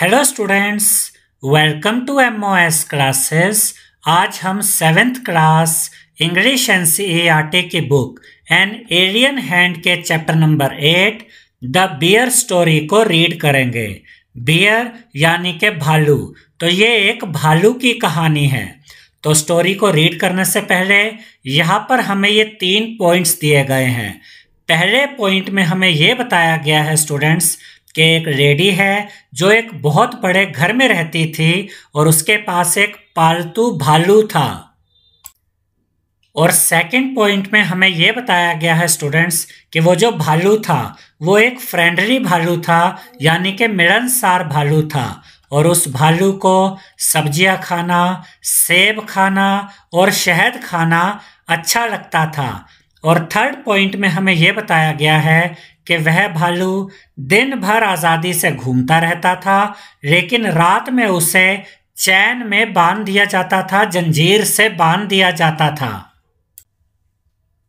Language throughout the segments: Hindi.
hello students welcome to M O S classes आज हम seventh class English N C E R T की बुक एन एलियन हैंड के chapter number eight the bear story को रीड करेंगे बियर यानी के भालू तो ये एक भालू की कहानी है तो स्टोरी को रीड करने से पहले यहाँ पर हमें ये तीन पॉइंट्स दिए गए हैं पहले पॉइंट में हमें ये बताया गया है स्टूडेंट्स कि एक रेडी है जो एक बहुत बड़े घर में रहती थी और उसके पास एक पालतू भालू था और सेकंड पॉइंट में हमें यह बताया गया है स्टूडेंट्स कि वो जो भालू था वो एक फ्रेंडली भालू था यानी कि मिलनसार भालू था और उस भालू को सब्जियां खाना सेब खाना और शहद खाना अच्छा लगता था और थर्ड पॉइंट में हमें यह बताया गया है कि वह भालू दिन भर आज़ादी से घूमता रहता था लेकिन रात में उसे चैन में बांध दिया जाता था जंजीर से बांध दिया जाता था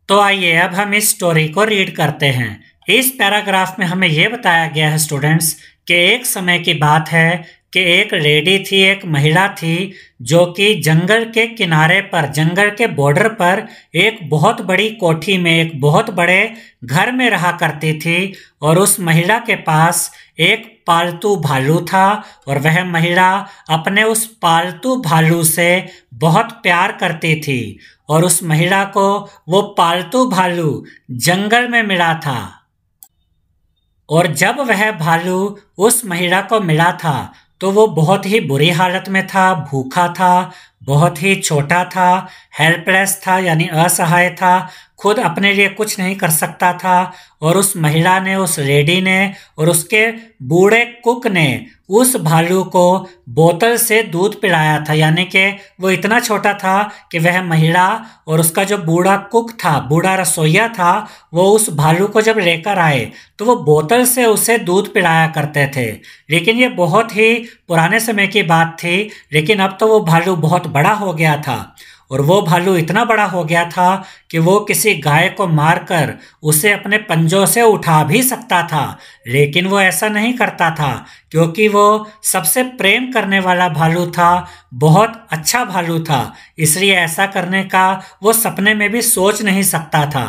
तो आइए अब हम इस स्टोरी को रीड करते हैं इस पैराग्राफ में हमें यह बताया गया है स्टूडेंट्स कि एक समय की बात है कि एक लेडी थी एक महिला थी जो कि जंगल के किनारे पर जंगल के बॉर्डर पर एक बहुत बड़ी कोठी में एक बहुत बड़े घर में रहा करती थी और उस महिला के पास एक पालतू भालू था और वह महिला अपने उस पालतू भालू से बहुत प्यार करती थी और उस महिला को वो पालतू भालू जंगल में मिला था और जब वह भालू उस महिला को मिला था तो वो बहुत ही बुरी हालत में था भूखा था बहुत ही छोटा था हेल्पलेस था यानी असहाय था खुद अपने लिए कुछ नहीं कर सकता था और उस महिला ने उस रेडी ने और उसके बूढ़े कुक ने उस भालू को बोतल से दूध पिलाया था यानी कि वो इतना छोटा था कि वह महिला और उसका जो बूढ़ा कुक था बूढ़ा रसोईया था वो उस भालू को जब लेकर आए तो वो बोतल से उसे दूध पिलाया करते थे लेकिन ये बहुत ही पुराने समय की बात थी लेकिन अब तो वो भालू बहुत बड़ा हो गया था और वो भालू इतना बड़ा हो गया था कि वो किसी गाय को मारकर उसे अपने पंजों से उठा भी सकता था लेकिन वो ऐसा नहीं करता था क्योंकि वो सबसे प्रेम करने वाला भालू था बहुत अच्छा भालू था इसलिए ऐसा करने का वो सपने में भी सोच नहीं सकता था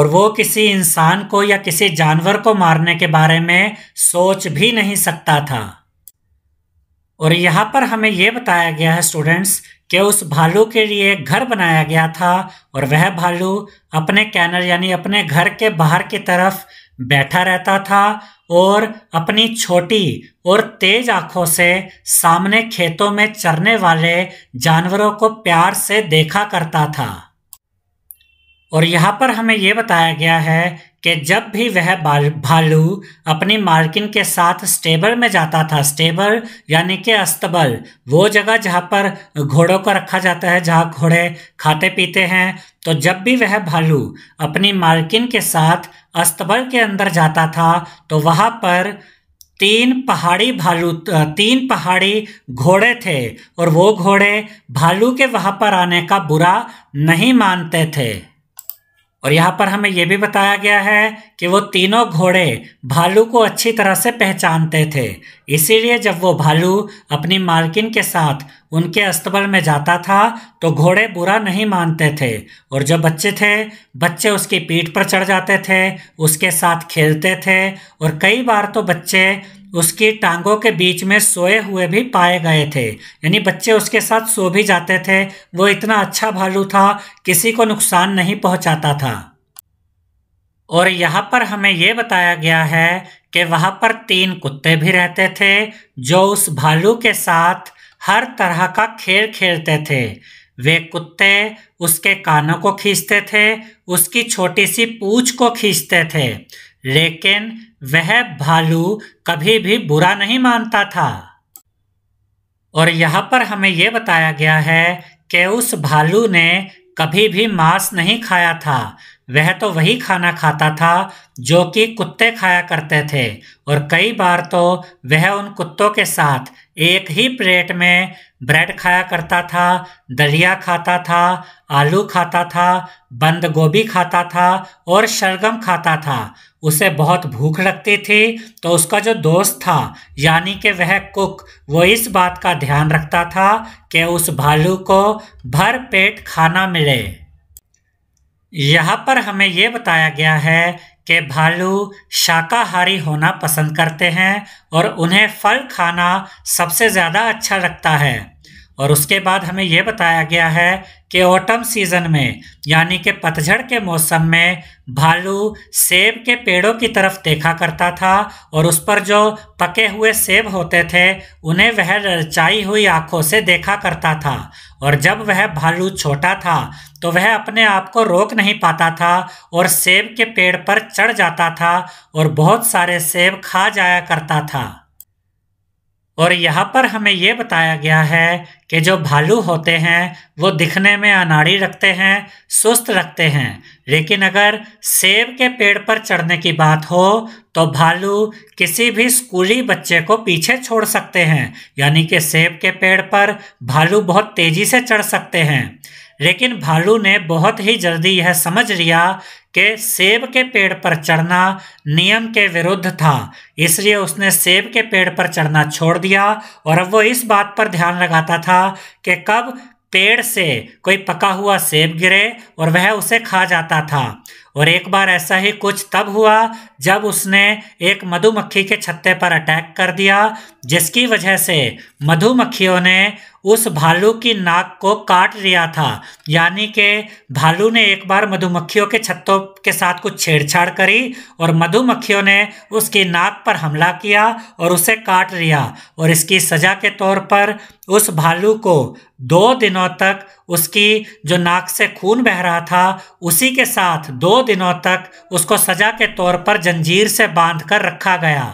और वो किसी इंसान को या किसी जानवर को मारने के बारे में सोच भी नहीं सकता था और यहाँ पर हमें यह बताया गया है स्टूडेंट्स कि उस भालू के लिए घर बनाया गया था और वह भालू अपने कैनर यानी अपने घर के बाहर की तरफ बैठा रहता था और अपनी छोटी और तेज आंखों से सामने खेतों में चरने वाले जानवरों को प्यार से देखा करता था और यहाँ पर हमें यह बताया गया है कि जब भी वह भालू अपनी मार्किन के साथ स्टेबल में जाता था स्टेबल यानी कि अस्तबल वो जगह जहाँ पर घोड़ों को रखा जाता है जहाँ घोड़े खाते पीते हैं तो जब भी वह भालू अपनी मार्किन के साथ अस्तबल के अंदर जाता था तो वहाँ पर तीन पहाड़ी भालू तीन पहाड़ी घोड़े थे और वो घोड़े भालू के वहाँ पर आने का बुरा नहीं मानते थे और यहाँ पर हमें यह भी बताया गया है कि वो तीनों घोड़े भालू को अच्छी तरह से पहचानते थे इसीलिए जब वो भालू अपनी मालकिन के साथ उनके अस्तबल में जाता था तो घोड़े बुरा नहीं मानते थे और जो बच्चे थे बच्चे उसकी पीठ पर चढ़ जाते थे उसके साथ खेलते थे और कई बार तो बच्चे उसकी टांगों के बीच में सोए हुए भी पाए गए थे यानी बच्चे उसके साथ सो भी जाते थे वो इतना अच्छा भालू था किसी को नुकसान नहीं पहुंचाता था और यहाँ पर हमें ये बताया गया है कि वहाँ पर तीन कुत्ते भी रहते थे जो उस भालू के साथ हर तरह का खेल खेलते थे वे कुत्ते उसके कानों को खींचते थे उसकी छोटी सी पूछ को खींचते थे लेकिन वह भालू कभी भी बुरा नहीं मानता था और यहाँ पर हमें यह बताया गया है कि उस भालू ने कभी भी मांस नहीं खाया था वह तो वही खाना खाता था जो कि कुत्ते खाया करते थे और कई बार तो वह उन कुत्तों के साथ एक ही प्लेट में ब्रेड खाया करता था दलिया खाता था आलू खाता था बंद गोभी खाता था और शलगम खाता था उसे बहुत भूख लगती थी तो उसका जो दोस्त था यानी कि वह कुक वो इस बात का ध्यान रखता था कि उस भालू को भर पेट खाना मिले यहाँ पर हमें ये बताया गया है कि भालू शाकाहारी होना पसंद करते हैं और उन्हें फल खाना सबसे ज़्यादा अच्छा लगता है और उसके बाद हमें यह बताया गया है कि ऑटम सीज़न में यानी कि पतझड़ के मौसम में भालू सेब के पेड़ों की तरफ देखा करता था और उस पर जो पके हुए सेब होते थे उन्हें वह ललचाई हुई आंखों से देखा करता था और जब वह भालू छोटा था तो वह अपने आप को रोक नहीं पाता था और सेब के पेड़ पर चढ़ जाता था और बहुत सारे सेब खा जाया करता था और यहाँ पर हमें ये बताया गया है कि जो भालू होते हैं वो दिखने में अनाड़ी रखते हैं सुस्त रखते हैं लेकिन अगर सेब के पेड़ पर चढ़ने की बात हो तो भालू किसी भी स्कूली बच्चे को पीछे छोड़ सकते हैं यानी कि सेब के पेड़ पर भालू बहुत तेज़ी से चढ़ सकते हैं लेकिन भालू ने बहुत ही जल्दी यह समझ लिया कि सेब के पेड़ पर चढ़ना नियम के विरुद्ध था इसलिए उसने सेब के पेड़ पर चढ़ना छोड़ दिया और अब वो इस बात पर ध्यान लगाता था कि कब पेड़ से कोई पका हुआ सेब गिरे और वह उसे खा जाता था और एक बार ऐसा ही कुछ तब हुआ जब उसने एक मधुमक्खी के छत्ते पर अटैक कर दिया जिसकी वजह से मधुमक्खियों ने उस भालू की नाक को काट लिया था यानी कि भालू ने एक बार मधुमक्खियों के छत्तों के साथ कुछ छेड़छाड़ करी और मधुमक्खियों ने उसकी नाक पर हमला किया और उसे काट लिया और इसकी सज़ा के तौर पर उस भालू को दो दिनों तक उसकी जो नाक से खून बह रहा था उसी के साथ दो दिनों तक उसको सज़ा के तौर पर जंजीर से बांध कर रखा गया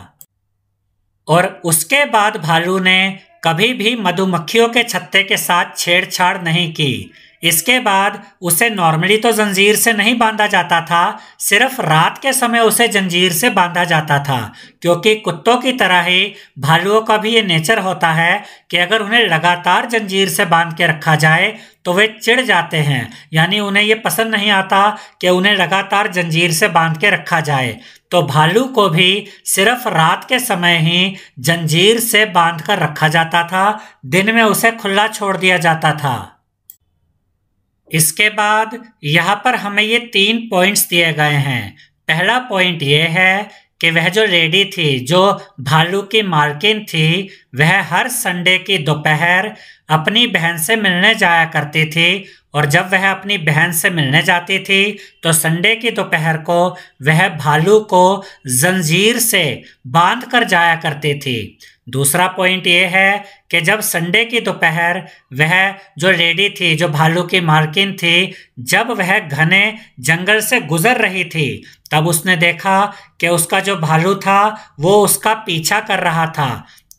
और उसके बाद भालू ने कभी भी मधुमक्खियों के छत्ते के साथ छेड़छाड़ नहीं की इसके बाद उसे नॉर्मली तो जंजीर से नहीं बांधा जाता था सिर्फ रात के समय उसे जंजीर से बांधा जाता था क्योंकि कुत्तों की तरह ही भालुओं का भी ये नेचर होता है कि अगर उन्हें लगातार जंजीर से बांध के रखा जाए तो वे चिढ़ जाते हैं यानी उन्हें ये पसंद नहीं आता कि उन्हें लगातार जंजीर से बांध के रखा जाए तो भालू को भी सिर्फ रात के समय ही जंजीर से बांध कर रखा जाता था दिन में उसे खुला छोड़ दिया जाता था इसके बाद यहाँ पर हमें ये तीन पॉइंट्स दिए गए हैं पहला पॉइंट ये है कि वह जो रेडी थी जो भालू की मालकिन थी वह हर संडे की दोपहर अपनी बहन से मिलने जाया करती थी और जब वह अपनी बहन से मिलने जाती थी तो संडे की दोपहर को वह भालू को जंजीर से बांध कर जाया करती थी दूसरा पॉइंट ये है कि जब संडे की दोपहर वह जो रेडी थी जो भालू की मार्किन थी जब वह घने जंगल से गुजर रही थी तब उसने देखा कि उसका जो भालू था वो उसका पीछा कर रहा था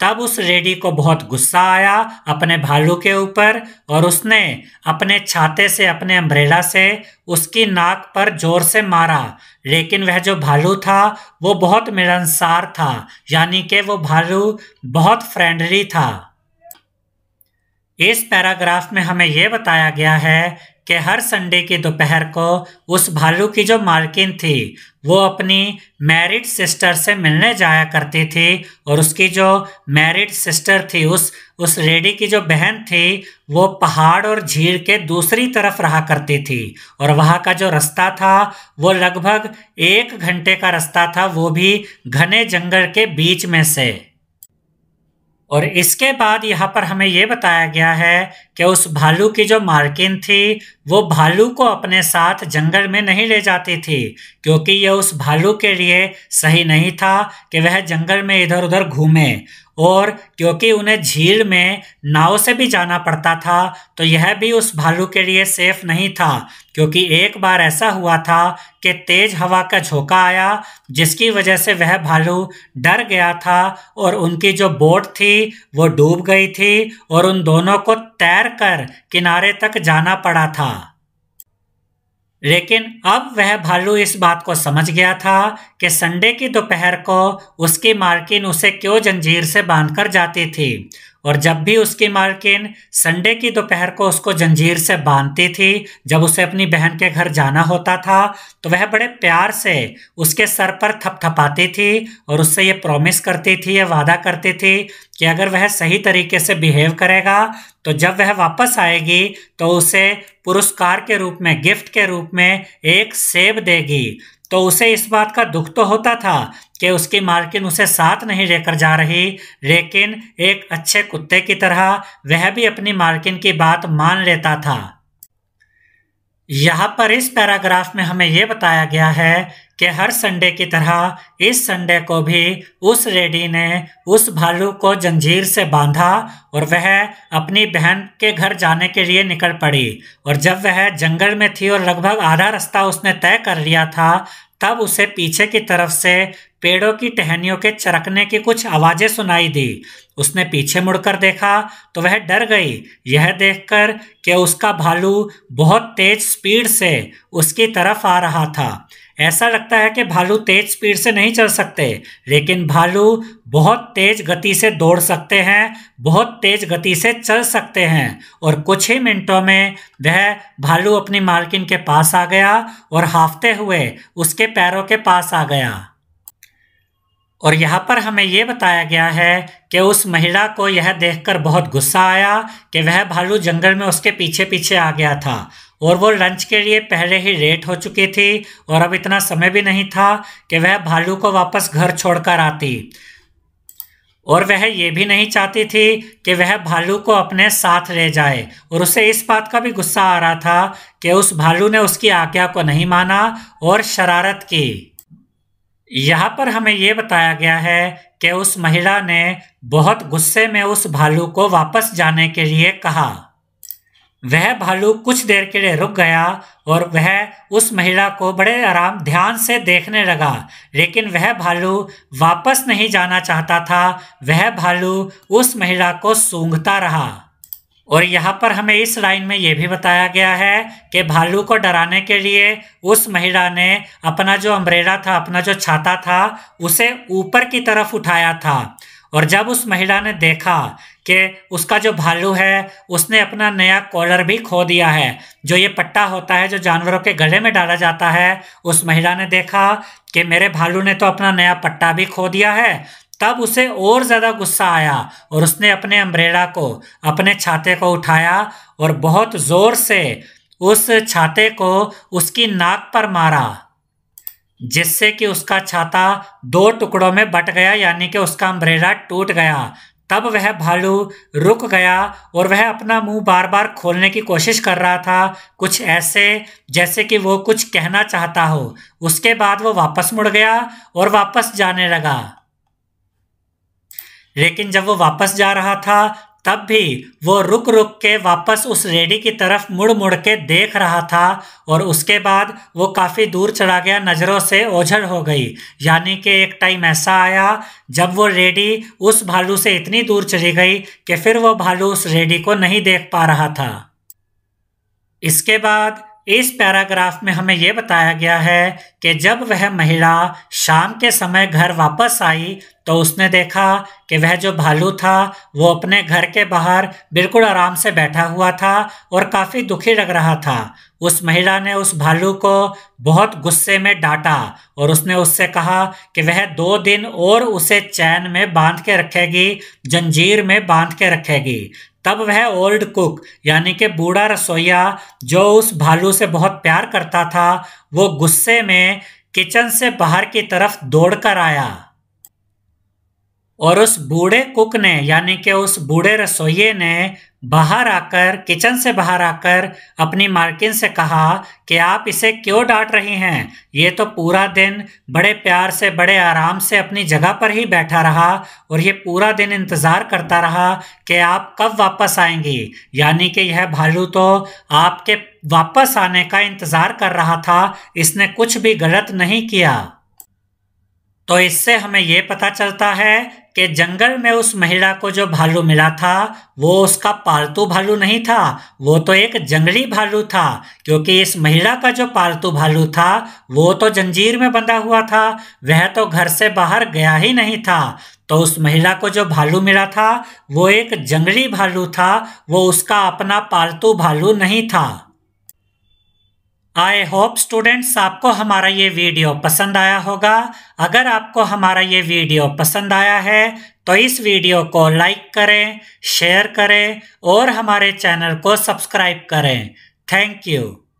तब उस रेडी को बहुत गुस्सा आया अपने भालू के ऊपर और उसने अपने छाते से अपने अम्ब्रेला से उसकी नाक पर जोर से मारा लेकिन वह जो भालू था वो बहुत मिलनसार था यानी कि वो भालू बहुत फ्रेंडली था इस पैराग्राफ में हमें यह बताया गया है कि हर संडे की दोपहर को उस भालू की जो मालकिन थी वो अपनी मैरिड सिस्टर से मिलने जाया करती थी और उसकी जो मैरिड सिस्टर थी उस उस रेडी की जो बहन थी वो पहाड़ और झील के दूसरी तरफ रहा करती थी और वहाँ का जो रास्ता था वो लगभग एक घंटे का रास्ता था वो भी घने जंगल के बीच में से और इसके बाद यहाँ पर हमें ये बताया गया है कि उस भालू की जो मार्किन थी वो भालू को अपने साथ जंगल में नहीं ले जाती थी क्योंकि यह उस भालू के लिए सही नहीं था कि वह जंगल में इधर उधर घूमे और क्योंकि उन्हें झील में नाव से भी जाना पड़ता था तो यह भी उस भालू के लिए सेफ नहीं था क्योंकि एक बार ऐसा हुआ था कि तेज हवा का झोंका आया जिसकी वजह से वह भालू डर गया था और उनकी जो बोट थी वो डूब गई थी और उन दोनों को तैर कर किनारे तक जाना पड़ा था लेकिन अब वह भालू इस बात को समझ गया था कि संडे की दोपहर को उसकी मार्किन उसे क्यों जंजीर से बांधकर जाती थी और जब भी उसकी मालकिन संडे की दोपहर को उसको जंजीर से बांधती थी जब उसे अपनी बहन के घर जाना होता था तो वह बड़े प्यार से उसके सर पर थपथपाती थी और उससे ये प्रॉमिस करती थी ये वादा करती थी कि अगर वह सही तरीके से बिहेव करेगा तो जब वह वापस आएगी तो उसे पुरस्कार के रूप में गिफ्ट के रूप में एक सेब देगी तो उसे इस बात का दुख तो होता था कि उसकी मालकिन उसे साथ नहीं लेकर जा रही लेकिन एक अच्छे कुत्ते की तरह वह भी अपनी मालकिन की बात मान लेता था यहाँ पर इस पैराग्राफ में हमें यह बताया गया है कि हर संडे की तरह इस संडे को भी उस रेडी ने उस भालू को जंजीर से बांधा और वह अपनी बहन के घर जाने के लिए निकल पड़ी और जब वह जंगल में थी और लगभग आधा रास्ता उसने तय कर लिया था तब उसे पीछे की तरफ से पेड़ों की टहनियों के चरकने की कुछ आवाज़ें सुनाई दी उसने पीछे मुड़कर देखा तो वह डर गई यह देखकर कि उसका भालू बहुत तेज स्पीड से उसकी तरफ आ रहा था ऐसा लगता है कि भालू तेज स्पीड से नहीं चल सकते लेकिन भालू बहुत तेज गति से दौड़ सकते हैं बहुत तेज गति से चल सकते हैं और कुछ ही मिनटों में वह भालू अपनी मालकिन के पास आ गया और हाफते हुए उसके पैरों के पास आ गया और यहाँ पर हमें ये बताया गया है कि उस महिला को यह देखकर बहुत गुस्सा आया कि वह भालू जंगल में उसके पीछे पीछे आ गया था और वो लंच के लिए पहले ही लेट हो चुकी थी और अब इतना समय भी नहीं था कि वह भालू को वापस घर छोड़कर आती और वह ये भी नहीं चाहती थी कि वह भालू को अपने साथ ले जाए और उसे इस बात का भी गुस्सा आ रहा था कि उस भालू ने उसकी आज्ञा को नहीं माना और शरारत की यहाँ पर हमें ये बताया गया है कि उस महिला ने बहुत गुस्से में उस भालू को वापस जाने के लिए कहा वह भालू कुछ देर के लिए रुक गया और वह उस महिला को बड़े आराम ध्यान से देखने लगा लेकिन वह भालू वापस नहीं जाना चाहता था वह भालू उस महिला को सूंघता रहा और यहाँ पर हमें इस लाइन में यह भी बताया गया है कि भालू को डराने के लिए उस महिला ने अपना जो अम्ब्रेला था अपना जो छाता था उसे ऊपर की तरफ उठाया था और जब उस महिला ने देखा कि उसका जो भालू है उसने अपना नया कॉलर भी खो दिया है जो ये पट्टा होता है जो जानवरों के गले में डाला जाता है उस महिला ने देखा कि मेरे भालू ने तो अपना नया पट्टा भी खो दिया है तब उसे और ज़्यादा गुस्सा आया और उसने अपने अम्ब्रेला को अपने छाते को उठाया और बहुत ज़ोर से उस छाते को उसकी नाक पर मारा जिससे कि उसका छाता दो टुकड़ों में बट गया यानी कि उसका अम्ब्रेला टूट गया तब वह भालू रुक गया और वह अपना मुंह बार बार खोलने की कोशिश कर रहा था कुछ ऐसे जैसे कि वो कुछ कहना चाहता हो उसके बाद वो वापस मुड़ गया और वापस जाने लगा लेकिन जब वो वापस जा रहा था तब भी वो रुक रुक के वापस उस रेडी की तरफ मुड़ मुड़ के देख रहा था और उसके बाद वो काफ़ी दूर चला गया नज़रों से ओझल हो गई यानी कि एक टाइम ऐसा आया जब वो रेडी उस भालू से इतनी दूर चली गई कि फिर वो भालू उस रेडी को नहीं देख पा रहा था इसके बाद इस पैराग्राफ में हमें यह बताया गया है कि जब वह महिला शाम के समय घर वापस आई तो उसने देखा कि वह जो भालू था वो अपने घर के बाहर बिल्कुल आराम से बैठा हुआ था और काफ़ी दुखी लग रहा था उस महिला ने उस भालू को बहुत गुस्से में डांटा और उसने उससे कहा कि वह दो दिन और उसे चैन में बांध के रखेगी जंजीर में बांध के रखेगी तब वह ओल्ड कुक यानी कि बूढ़ा रसोईया जो उस भालू से बहुत प्यार करता था वो गुस्से में किचन से बाहर की तरफ दौड़ कर आया और उस बूढ़े कुक ने यानी कि उस बूढ़े रसोइये ने बाहर आकर किचन से बाहर आकर अपनी मार्किन से कहा कि आप इसे क्यों डांट रही हैं ये तो पूरा दिन बड़े प्यार से बड़े आराम से अपनी जगह पर ही बैठा रहा और ये पूरा दिन इंतज़ार करता रहा कि आप कब वापस आएंगी यानी कि यह भालू तो आपके वापस आने का इंतज़ार कर रहा था इसने कुछ भी गलत नहीं किया तो इससे हमें ये पता चलता है कि जंगल में उस महिला को जो भालू मिला था वो उसका पालतू भालू नहीं था वो तो एक जंगली भालू था क्योंकि इस महिला का जो पालतू भालू था वो तो जंजीर में बंधा हुआ था वह तो घर से बाहर गया ही नहीं था तो उस महिला को जो भालू मिला था वो एक जंगली भालू था वो उसका अपना पालतू भालू नहीं था आई होप स्टूडेंट्स आपको हमारा ये वीडियो पसंद आया होगा अगर आपको हमारा ये वीडियो पसंद आया है तो इस वीडियो को लाइक करें शेयर करें और हमारे चैनल को सब्सक्राइब करें थैंक यू